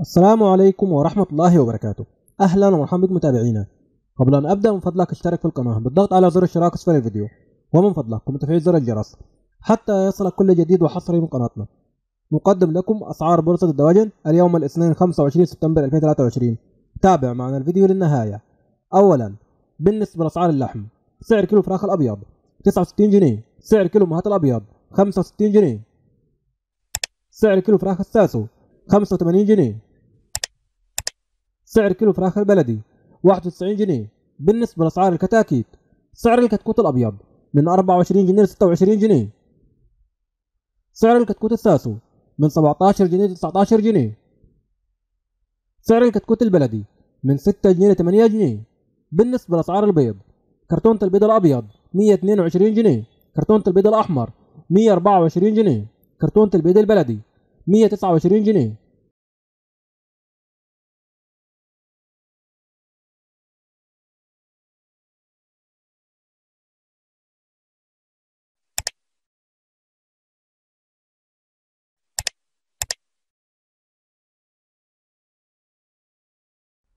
السلام عليكم ورحمة الله وبركاته أهلا ومرحبا بكم متابعينا قبل أن أبدأ من فضلك اشترك في القناة بالضغط على زر الاشتراك أسفل الفيديو ومن فضلك قم تفعيل زر الجرس حتى يصلك كل جديد وحصري من قناتنا نقدم لكم أسعار بورصة الدواجن اليوم الاثنين 25 سبتمبر 2023 تابع معنا الفيديو للنهاية أولا بالنسبة لأسعار اللحم سعر كيلو فراخ الأبيض 69 جنيه سعر كيلو مهات الأبيض 65 جنيه سعر كيلو فراخ الساسو 85 جنيه سعر كيلو فراخ البلدي 91 جنيه بالنسبة لأسعار الكتاكيت سعر الكتكوت الأبيض من 24 جنيه ل 26 جنيه سعر الكتكوت الساسو من 17 جنيه ل 19 جنيه سعر الكتكوت البلدي من 6 جنيه ل 8 جنيه بالنسبة لأسعار البيض كرتونة البيض الأبيض 122 جنيه كرتونة البيض الأحمر 124 جنيه كرتونة البيض البلدي 129 جنيه